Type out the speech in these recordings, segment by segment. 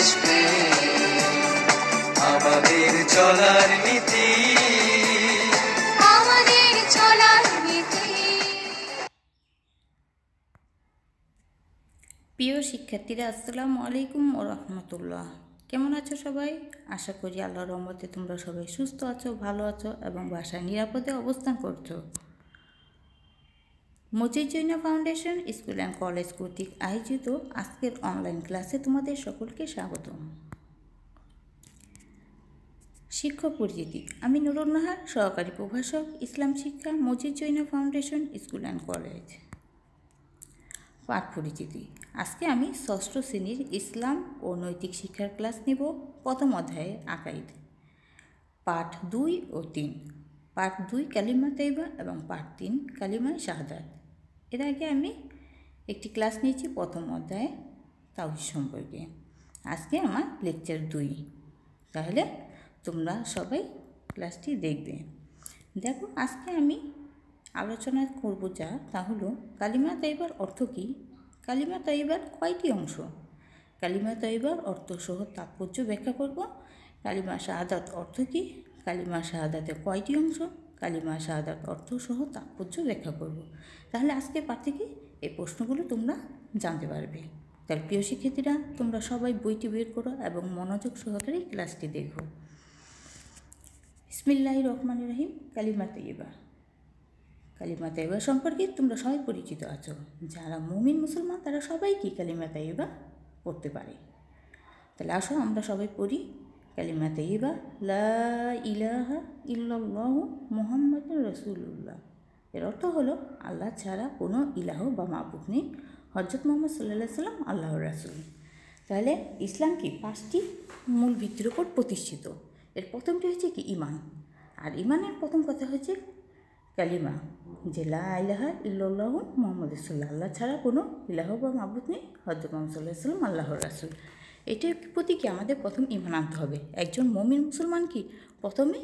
আসবে আমাদের চলার নীতি প্রিয় শিক্ষার্থীরা আসসালামু আলাইকুম ও রহমতুল্লাহ কেমন আছো সবাই আশা করি আল্লাহর রহমতে তোমরা সবাই সুস্থ আছো ভালো আছো এবং বাসায় নিরাপদে অবস্থান করছো Jain foundation school and college কর্তৃক আয়োজিত আজকের অনলাইন ক্লাসে তোমাদের সকলকে স্বাগত শিক্ষক পরিচিতি আমি নুরুল নাহার সহকারী প্রভাষক ইসলাম শিক্ষা মজিজৈনা ফাউন্ডেশন স্কুল অ্যান্ড কলেজ পাঠ পরিচিতি আজকে আমি ষষ্ঠ শ্রেণীর ইসলাম ও নৈতিক শিক্ষার ক্লাস নেব প্রথম অধ্যায়ে আকাইদ পাঠ দুই ও তিন পাঠ দুই কালিমা তৈবা এবং পাঠ তিন কালিমায় শাহাদাত এর আগে আমি একটি ক্লাস নিয়েছি প্রথম অধ্যায়ে তাও সম্পর্কে আজকে আমার লেকচার দুই তাহলে তোমরা সবাই ক্লাসটি দেখবে দেখো আজকে আমি আলোচনা করব যা তা হলো কালিমা তৈবার অর্থ কী কালিমা তৈবার কয়টি অংশ কালিমা তৈবার অর্থসহ তাৎপর্য ব্যাখ্যা করব কালিমা শাহাদাত অর্থ কী কালিমা শাহাদাতে কয়টি অংশ কালিমা শাহাদার অর্থ সহ তাৎপর্য ব্যাখ্যা করব তাহলে আজকে পাঠে কি এই প্রশ্নগুলো তোমরা জানতে পারবে তাহলে প্রিয় শিক্ষার্থীরা তোমরা সবাই বইটি বের করো এবং মনোযোগ সহকারে ক্লাসটি দেখো ইসমিল্লাহ রহমান রহিম কালিমা তৈবা কালিমা তাইবা সম্পর্কে তোমরা সবাই পরিচিত আছো যারা মুমিন মুসলমান তারা সবাই কি কালিমা তাইবা পড়তে পারে তাহলে আসো আমরা সবাই পড়ি কালিমা তৈবা লা ইলাহা ইল্লাল্লাহ মোহাম্মদ রসুল্লাহ এর অর্থ হলো আল্লাহ ছাড়া কোনো ইলাহ বা মাবুদ নেই হজরত মোহাম্মদ সাল্লাহ সাল্লাম আল্লাহর রাসুল তাহলে ইসলাম কি পাঁচটি মূল ভিত্তির উপর প্রতিষ্ঠিত এর প্রথমটি হচ্ছে কি ইমান আর ইমানের প্রথম কথা হচ্ছে কালিমা যে লা ইলাহা ইল্লাল্লাহু মোহাম্মদ সাল্লাহ আল্লাহ ছাড়া কোনো ইলাহ বা মাবুদ নেই হজরত মোহাম্মদ সাল্লাহ সাল্লাম আল্লাহর রাসুল এটার প্রতি কি আমাদের প্রথম ইমান আনতে হবে একজন মমিন মুসলমান কি প্রথমে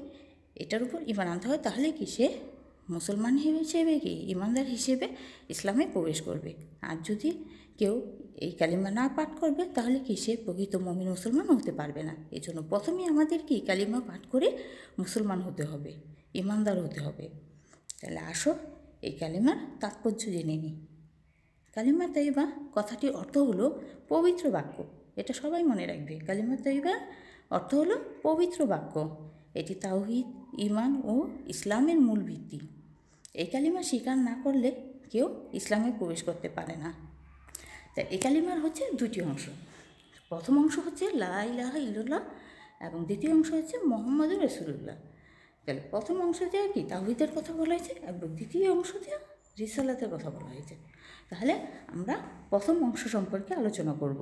এটার উপর ইমান আনতে হয় তাহলে কি সে মুসলমান হিসেবে কি ইমানদার হিসেবে ইসলামে প্রবেশ করবে আর যদি কেউ এই কালিমা না পাঠ করবে তাহলে কি সে প্রকৃত মমিন মুসলমান হতে পারবে না এজন্য প্রথমে আমাদের কি কালিমা পাঠ করে মুসলমান হতে হবে ইমানদার হতে হবে তাহলে আসো এই কালিমার তাৎপর্য জেনে নিই কালিমা তাইবা কথাটির অর্থ হলো পবিত্র বাক্য এটা সবাই মনে রাখবে কালিমা তৈবা অর্থ হলো পবিত্র বাক্য এটি তাওহিদ ইমান ও ইসলামের মূল ভিত্তি এই কালিমা স্বীকার না করলে কেউ ইসলামে প্রবেশ করতে পারে না তাই এই কালিমার হচ্ছে দুটি অংশ প্রথম অংশ হচ্ছে লা ইলাহা এবং দ্বিতীয় অংশ হচ্ছে মোহাম্মদ রসুল্লাহ তাহলে প্রথম অংশ দেওয়া কি তাহিদের কথা বলা হয়েছে এবং দ্বিতীয় অংশ দেওয়া রিসালাতের কথা বলা হয়েছে তাহলে আমরা প্রথম অংশ সম্পর্কে আলোচনা করব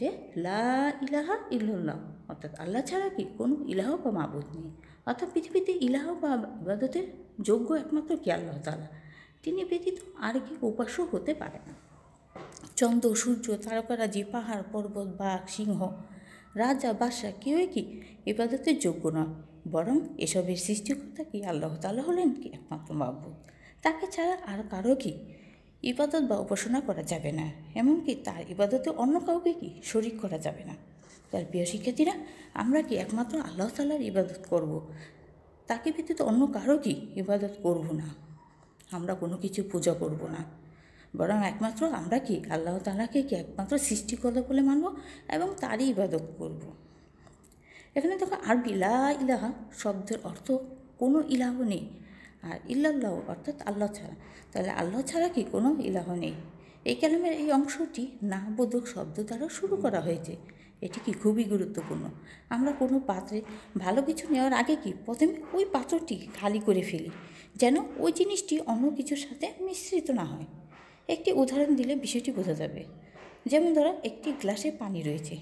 যে লা ইলাহা ইল্লাল্লাহ অর্থাৎ আল্লাহ ছাড়া কি কোনো ইলাহ বা মাবুদ নেই অর্থাৎ পৃথিবীতে ইলাহ বা ইবাদতের যোগ্য একমাত্র কি আল্লাহ তালা তিনি ব্যতীত আর কি উপাস্য হতে পারে না চন্দ্র সূর্য যে পাহাড় পর্বত বাঘ সিংহ রাজা বাদশাহ কেউই কি ইবাদতের যোগ্য নয় বরং এসবের সৃষ্টিকর্তা কি আল্লাহ তালা হলেন কি একমাত্র মাবুদ তাকে ছাড়া আর কারো কি ইবাদত বা উপাসনা করা যাবে না এমনকি তার ইবাদতে অন্য কাউকে কি শরিক করা যাবে না তার প্রিয় শিক্ষার্থীরা আমরা কি একমাত্র আল্লাহ তালার ইবাদত করব। তাকে ব্যতীত অন্য কারো কি ইবাদত করব না আমরা কোনো কিছু পূজা করব না বরং একমাত্র আমরা কি আল্লাহ তালাকে কি একমাত্র সৃষ্টিকর্তা বলে মানব এবং তারই ইবাদত করব। এখানে দেখো আর লা ইলাহা শব্দের অর্থ কোনো ইলাহ নেই আর ইল্লাল্লাহ অর্থাৎ আল্লাহ ছাড়া তাহলে আল্লাহ ছাড়া কি কোনো ইলাহ নেই এই কালামের এই অংশটি না বোধক শব্দ দ্বারা শুরু করা হয়েছে এটি কি খুবই গুরুত্বপূর্ণ আমরা কোনো পাত্রে ভালো কিছু নেওয়ার আগে কি প্রথমে ওই পাত্রটি খালি করে ফেলি যেন ওই জিনিসটি অন্য কিছুর সাথে মিশ্রিত না হয় একটি উদাহরণ দিলে বিষয়টি বোঝা যাবে যেমন ধরো একটি গ্লাসে পানি রয়েছে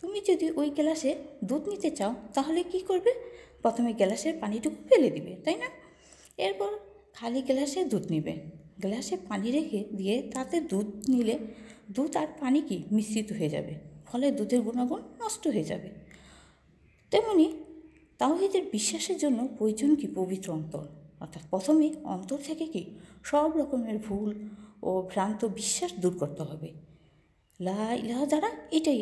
তুমি যদি ওই গ্লাসে দুধ নিতে চাও তাহলে কি করবে প্রথমে গ্লাসের পানিটুকু ফেলে দিবে তাই না এরপর খালি গ্লাসে দুধ নেবে গ্লাসে পানি রেখে দিয়ে তাতে দুধ নিলে দুধ আর পানি কি মিশ্রিত হয়ে যাবে ফলে দুধের গুণাগুণ নষ্ট হয়ে যাবে তেমনি তাওহিদের বিশ্বাসের জন্য প্রয়োজন কি পবিত্র অন্তর অর্থাৎ প্রথমে অন্তর থেকে কি সব রকমের ভুল ও ভ্রান্ত বিশ্বাস দূর করতে হবে লা ইহ দ্বারা এটাই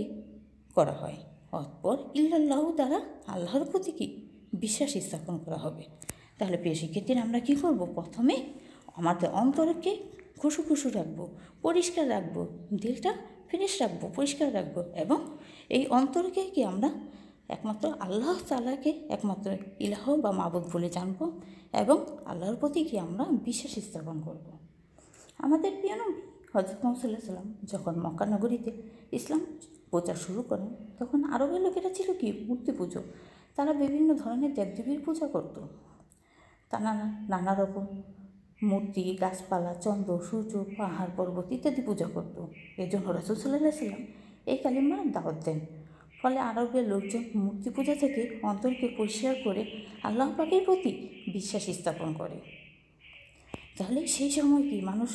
করা হয় অতপর ইল্লাহ দ্বারা আল্লাহর প্রতি কি বিশ্বাস স্থাপন করা হবে তাহলে প্রিয় শিক্ষার্থীরা আমরা কি করব প্রথমে আমাদের অন্তরকে খুশু খুশু রাখবো পরিষ্কার রাখবো দিলটা ফ্রেশ রাখবো পরিষ্কার রাখবো এবং এই অন্তরকে কি আমরা একমাত্র আল্লাহ তালাকে একমাত্র ইলাহ বা মাবুদ বলে জানব এবং আল্লাহর প্রতি কি আমরা বিশ্বাস স্থাপন করব। আমাদের প্রিয় নবী হজরত মহসুল্লাহ সাল্লাম যখন মক্কা নগরীতে ইসলাম প্রচার শুরু করেন তখন আরবের লোকেরা ছিল কি মূর্তি পুজো তারা বিভিন্ন ধরনের দেবদেবীর পূজা করত তারা নানা রকম মূর্তি গাছপালা চন্দ্র সূর্য পাহাড় পর্বত ইত্যাদি পূজা করত জন্য রসুল সাল্লাম এই কালিমা দাওয়াত দেন ফলে আরবের লোকজন মূর্তি পূজা থেকে অন্তরকে পরিষ্কার করে আল্লাহ পাকের প্রতি বিশ্বাস স্থাপন করে তাহলে সেই সময় কি মানুষ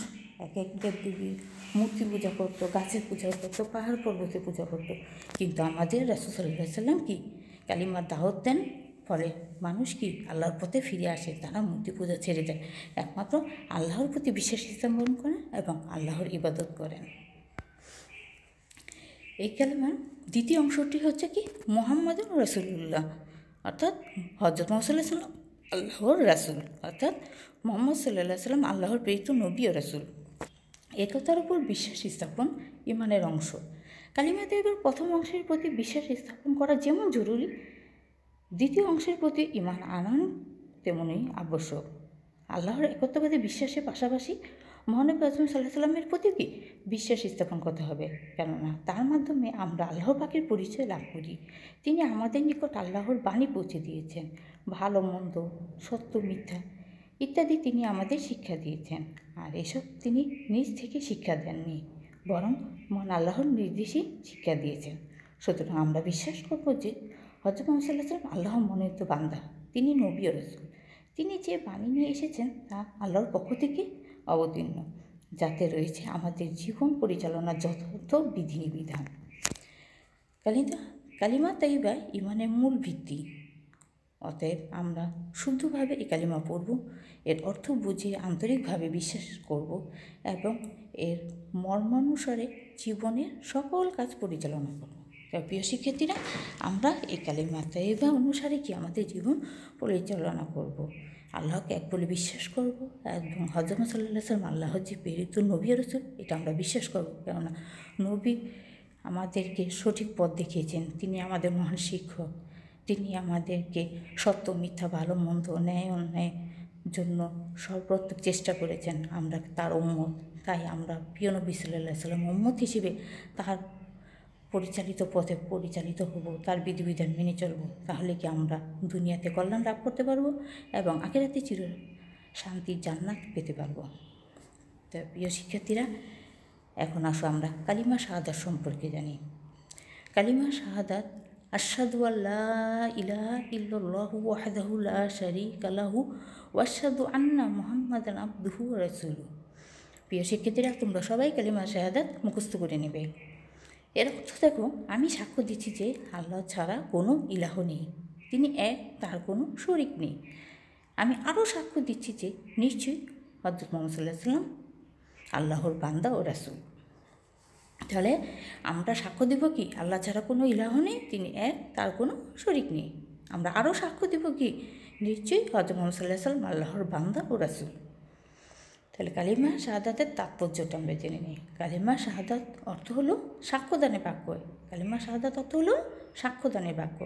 এক এক দিকে মূর্তি পূজা করতো গাছের পূজা করতো পাহাড় পর্বতে পূজা করতো কিন্তু আমাদের রাসুসাল্লাহ সাল্লাম কি কালিমার দাওয়াত দেন ফলে মানুষ কি আল্লাহর পথে ফিরে আসে তারা মূর্তি পূজা ছেড়ে দেয় একমাত্র আল্লাহর প্রতি বিশ্বাস স্থাপন করেন এবং আল্লাহর ইবাদত করেন এই কালেমার দ্বিতীয় অংশটি হচ্ছে কি মোহাম্মদ রসুল্লাহ অর্থাৎ হজরত মোহাম্মদ সাল্লাম আল্লাহর রাসুল অর্থাৎ মোহাম্মদ সাল্লাহ সাল্লাম আল্লাহর প্রেরিত নবী ও রাসুল একতার উপর বিশ্বাস স্থাপন ইমানের অংশ কালিমা দেবের প্রথম অংশের প্রতি বিশ্বাস স্থাপন করা যেমন জরুরি দ্বিতীয় অংশের প্রতি ইমান আনান তেমনই আবশ্যক আল্লাহর একত্ববাদী বিশ্বাসের পাশাপাশি মহানব আজম সাল্লাহ সাল্লামের প্রতিও কি বিশ্বাস স্থাপন করতে হবে কেননা তার মাধ্যমে আমরা আল্লাহ পাকের পরিচয় লাভ করি তিনি আমাদের নিকট আল্লাহর বাণী পৌঁছে দিয়েছেন ভালো মন্দ সত্য মিথ্যা ইত্যাদি তিনি আমাদের শিক্ষা দিয়েছেন আর এসব তিনি নিজ থেকে শিক্ষা দেননি বরং মন আল্লাহর নির্দেশে শিক্ষা দিয়েছেন সুতরাং আমরা বিশ্বাস করব যে হজরত মোহাম্মদ আল্লাহ মনোনীত বান্দা তিনি নবী রসুল তিনি যে বাণী নিয়ে এসেছেন তা আল্লাহর পক্ষ থেকে অবতীর্ণ যাতে রয়েছে আমাদের জীবন পরিচালনার যথার্থ বিধিনিবিধান কালিদা কালিমা তাইবা ইমানের মূল ভিত্তি অতএব আমরা শুদ্ধভাবে এই কালিমা পড়ব এর অর্থ বুঝে আন্তরিকভাবে বিশ্বাস করব এবং এর মর্মানুসারে জীবনের সকল কাজ পরিচালনা করব প্রিয় শিক্ষার্থীরা আমরা এই কালিমা তাইবা অনুসারে কি আমাদের জীবন পরিচালনা করব। আল্লাহকে এক বলে বিশ্বাস করব এবং হজরত সাল্লাহ সালাম আল্লাহ যে প্রেরিত নবী রসুল এটা আমরা বিশ্বাস করব কেননা নবী আমাদেরকে সঠিক পথ দেখিয়েছেন তিনি আমাদের মহান শিক্ষক তিনি আমাদেরকে সত্য মিথ্যা ভালো মন্দ ন্যায় অন্যায় জন্য সর্বত্র চেষ্টা করেছেন আমরা তার উম্মত তাই আমরা প্রিয় নবী সাল্লাহ সাল্লাম উম্মত হিসেবে তার পরিচালিত পথে পরিচালিত হব তার বিধিবিধান মেনে চলব তাহলে কি আমরা দুনিয়াতে কল্যাণ লাভ করতে পারবো এবং আখেরাতে চির শান্তির জান্নাত পেতে পারবো তো প্রিয় শিক্ষার্থীরা এখন আসো আমরা কালিমা শাহাদাত সম্পর্কে জানি কালিমা শাহাদাত আশাদু আল্লাহ ইলাহা ইল্লাল্লাহু ওয়াহদাহু লা আন্না মোহাম্মদ আব্দুহু রসুল প্রিয় শিক্ষার্থীরা তোমরা সবাই কালিমা শাহাদাত মুখস্থ করে নেবে এরকম তো দেখো আমি সাক্ষ্য দিচ্ছি যে আল্লাহ ছাড়া কোনো ইলাহ নেই তিনি এক তার কোনো শরিক নেই আমি আরও সাক্ষ্য দিচ্ছি যে নিশ্চয়ই হজরত মোহাম্মদ সাল্লাহ সাল্লাম আল্লাহর বান্দা ও রাসুল তাহলে আমরা সাক্ষ্য দেব কি আল্লাহ ছাড়া কোনো ইলাহ নেই তিনি এক তার কোনো শরিক নেই আমরা আরও সাক্ষ্য দেব কি নিশ্চয়ই হজরত মোহাম্মদ সাল্লাহ সাল্লাম আল্লাহর বান্দা ও রাসুল তাহলে কালিমা শাহাদাতের তাৎপর্যটা আমরা জেনে নিই কালিমা শাহাদাত অর্থ হলো সাক্ষ্যদানে বাক্য কালিমা শাহাদাত অর্থ হলো সাক্ষ্যদানের বাক্য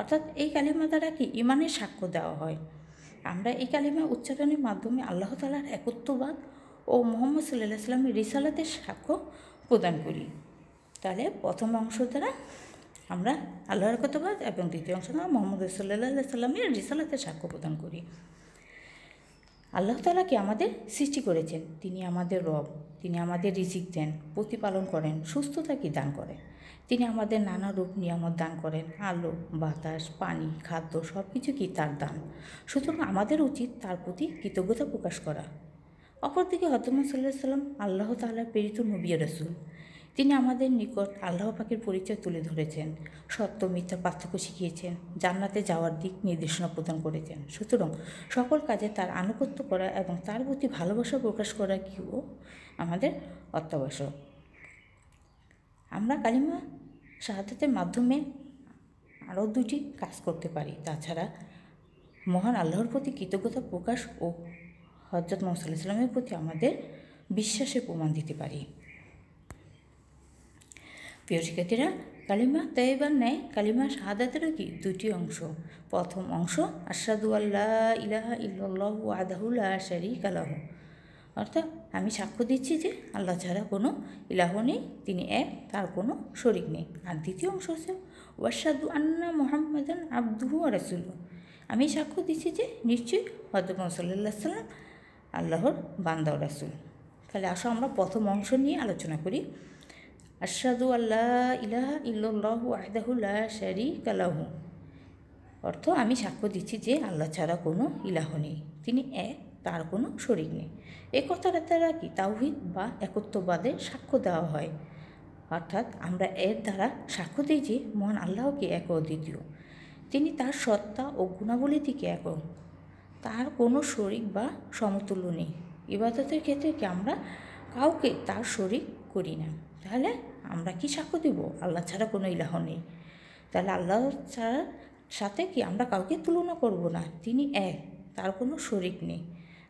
অর্থাৎ এই কালিমা দ্বারা কি ইমানের সাক্ষ্য দেওয়া হয় আমরা এই কালিমা উচ্চারণের মাধ্যমে আল্লাহ তালার একত্ববাদ ও মোহাম্মদ সাল্লাহ সাল্লামের রিসালাতের সাক্ষ্য প্রদান করি তাহলে প্রথম অংশ দ্বারা আমরা আল্লাহর কতবাদ এবং দ্বিতীয় অংশ দ্বারা মোহাম্মদ সাল্লাহ সাল্লামের রিসালাতের সাক্ষ্য প্রদান করি আল্লাহ তালাকে আমাদের সৃষ্টি করেছেন তিনি আমাদের রব তিনি আমাদের রিজিক দেন প্রতিপালন করেন সুস্থতাকে দান করেন তিনি আমাদের নানা রূপ নিয়ামত দান করেন আলো বাতাস পানি খাদ্য সব কিছু কি তার দান সুতরাং আমাদের উচিত তার প্রতি কৃতজ্ঞতা প্রকাশ করা অপরদিকে হতমসাল্লাহ সাল্লাহ সাল্লাম আল্লাহ তাল্লাহ প্রেরিত নবিয়া রসুল তিনি আমাদের নিকট আল্লাহ পাখির পরিচয় তুলে ধরেছেন সত্য মিথ্যা পার্থক্য শিখিয়েছেন জান্নাতে যাওয়ার দিক নির্দেশনা প্রদান করেছেন সুতরাং সকল কাজে তার আনুগত্য করা এবং তার প্রতি ভালোবাসা প্রকাশ করা কিও আমাদের অত্যাবশ্যক আমরা কালিমা শাহাদাতের মাধ্যমে আরও দুটি কাজ করতে পারি তাছাড়া মহান আল্লাহর প্রতি কৃতজ্ঞতা প্রকাশ ও হজরত মোহাম্মদ সাল্লাহ সাল্লামের প্রতি আমাদের বিশ্বাসের প্রমাণ দিতে পারি প্রিয় শিক্ষার্থীরা কালিমা তৈবার ন্যায় কালিমা শাহাদাতেরও কি দুটি অংশ প্রথম অংশ আসাদু আল্লাহ ইলাহা ইল্লাহ আদাহুল্লাহ শারিক আলাহ অর্থাৎ আমি সাক্ষ্য দিচ্ছি যে আল্লাহ ছাড়া কোনো ইলাহ নেই তিনি এক তার কোনো শরিক নেই আর দ্বিতীয় অংশ হচ্ছে ওয়াসাদু আন্না মোহাম্মদান আব্দুহু রাসুল আমি সাক্ষ্য দিচ্ছি যে নিশ্চয়ই হজরত সাল্লা সাল্লাম আল্লাহর বান্দা রাসুল তাহলে আসো আমরা প্রথম অংশ নিয়ে আলোচনা করি আশাদু আল্লাহ ইলাহ ইল্লাহ আহদাহুল্লাহ শারি কালাহ অর্থ আমি সাক্ষ্য দিচ্ছি যে আল্লাহ ছাড়া কোনো ইলাহ নেই তিনি এক তার কোনো শরিক নেই এ কথাটা দ্বারা কি তাওহিদ বা একত্ববাদের সাক্ষ্য দেওয়া হয় অর্থাৎ আমরা এর দ্বারা সাক্ষ্য দিই যে মহান আল্লাহকে এক অদ্বিতীয় তিনি তার সত্তা ও গুণাবলী থেকে এক তার কোনো শরিক বা সমতুল্য নেই ইবাদতের ক্ষেত্রে কি আমরা কাউকে তার শরিক করি না তাহলে আমরা কি সাক্ষ্য দিব আল্লাহ ছাড়া কোনো ইলাহ নেই তাহলে আল্লাহ ছাড়ার সাথে কি আমরা কাউকে তুলনা করব না তিনি এক তার কোনো শরিক নেই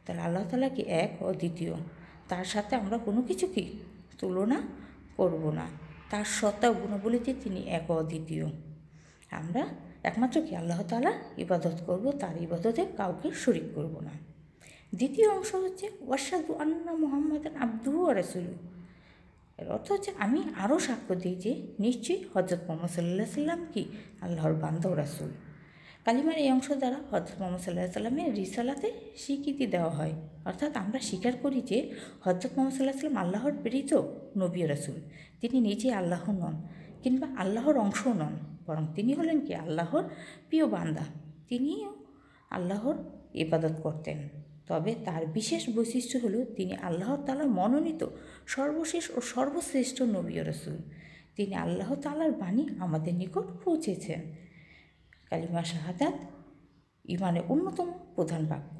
তাহলে আল্লাহ তালা কি এক ও দ্বিতীয় তার সাথে আমরা কোনো কিছু কি তুলনা করব না তার সত্তা গুণাবলীতে তিনি এক অদ্বিতীয় আমরা একমাত্র কি আল্লাহ তালা ইবাদত করব তার ইবাদতে কাউকে শরিক করব না দ্বিতীয় অংশ হচ্ছে ওয়াসাদু আন্না মোহাম্মদ আব্দু আরসুলু এর অর্থ হচ্ছে আমি আরও সাক্ষ্য দিই যে নিশ্চয়ই হজরত মোহাম্মদ সাল্লাহ সাল্লাম কি আল্লাহর বান্ধব রাসুল কালিমার এই অংশ দ্বারা হজরত মোহাম্মদ সাল্লাহ সাল্লামের রিসালাতে স্বীকৃতি দেওয়া হয় অর্থাৎ আমরা স্বীকার করি যে হজরত মোহাম্মদ সাল্লাহ সাল্লাম আল্লাহর প্রেরিত নবী রাসুল তিনি নিজে আল্লাহ নন কিংবা আল্লাহর অংশও নন বরং তিনি হলেন কি আল্লাহর প্রিয় বান্দা তিনিও আল্লাহর ইবাদত করতেন তবে তার বিশেষ বৈশিষ্ট্য হলো তিনি আল্লাহ তালার মনোনীত সর্বশেষ ও সর্বশ্রেষ্ঠ নবী রসুল তিনি আল্লাহ তালার বাণী আমাদের নিকট পৌঁছেছেন কালিমা শাহাদাত ইমানের অন্যতম প্রধান বাক্য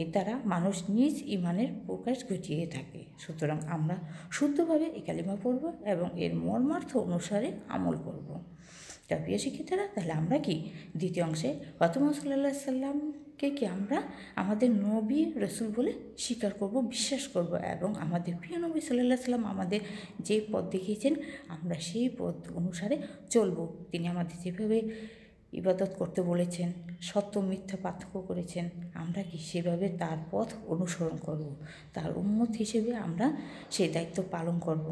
এর দ্বারা মানুষ নিজ ইমানের প্রকাশ ঘটিয়ে থাকে সুতরাং আমরা শুদ্ধভাবে এই কালিমা পড়ব এবং এর মর্মার্থ অনুসারে আমল করব তা প্রিয় শিক্ষিতারা তাহলে আমরা কি দ্বিতীয় অংশে অতমা সাল্লাম কে কে আমরা আমাদের নবী রসুল বলে স্বীকার করব বিশ্বাস করব এবং আমাদের প্রিয় নবী সাল্লাহ সাল্লাম আমাদের যে পথ দেখিয়েছেন আমরা সেই পথ অনুসারে চলব তিনি আমাদের যেভাবে ইবাদত করতে বলেছেন সত্য মিথ্যা পার্থক্য করেছেন আমরা কি সেভাবে তার পথ অনুসরণ করব তার উন্মত হিসেবে আমরা সেই দায়িত্ব পালন করব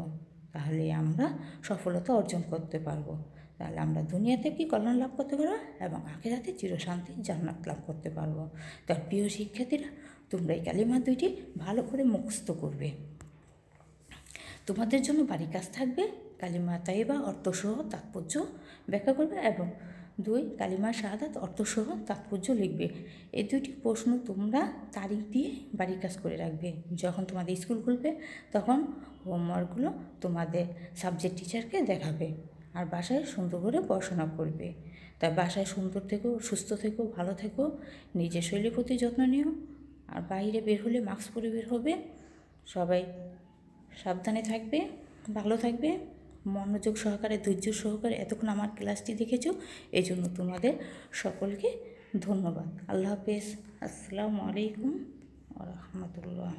তাহলে আমরা সফলতা অর্জন করতে পারবো তাহলে আমরা দুনিয়াতে কি কল্যাণ লাভ করতে পারবো এবং হাতে চিরশান্তি জান্নাত লাভ করতে পারবো তার প্রিয় শিক্ষার্থীরা তোমরা এই কালিমা দুইটি ভালো করে মুখস্থ করবে তোমাদের জন্য বাড়ির কাজ থাকবে কালিমা তাইবা অর্থসহ তাৎপর্য ব্যাখ্যা করবে এবং দুই কালিমা শাহাদাত অর্থসহ তাৎপর্য লিখবে এই দুইটি প্রশ্ন তোমরা তারিখ দিয়ে বাড়ির কাজ করে রাখবে যখন তোমাদের স্কুল খুলবে তখন হোমওয়ার্কগুলো তোমাদের সাবজেক্ট টিচারকে দেখাবে আর বাসায় সুন্দর করে পড়াশোনা করবে তাই বাসায় সুন্দর থেকো সুস্থ থেকো ভালো থেকো নিজের শরীরের প্রতি যত্ন নিও আর বাইরে বের হলে মাস্ক পরে বের হবে সবাই সাবধানে থাকবে ভালো থাকবে মনোযোগ সহকারে ধৈর্য সহকারে এতক্ষণ আমার ক্লাসটি দেখেছো এই জন্য তোমাদের সকলকে ধন্যবাদ আল্লাহ হাফেজ আসসালামু আলাইকুম রহমতুল্লাহ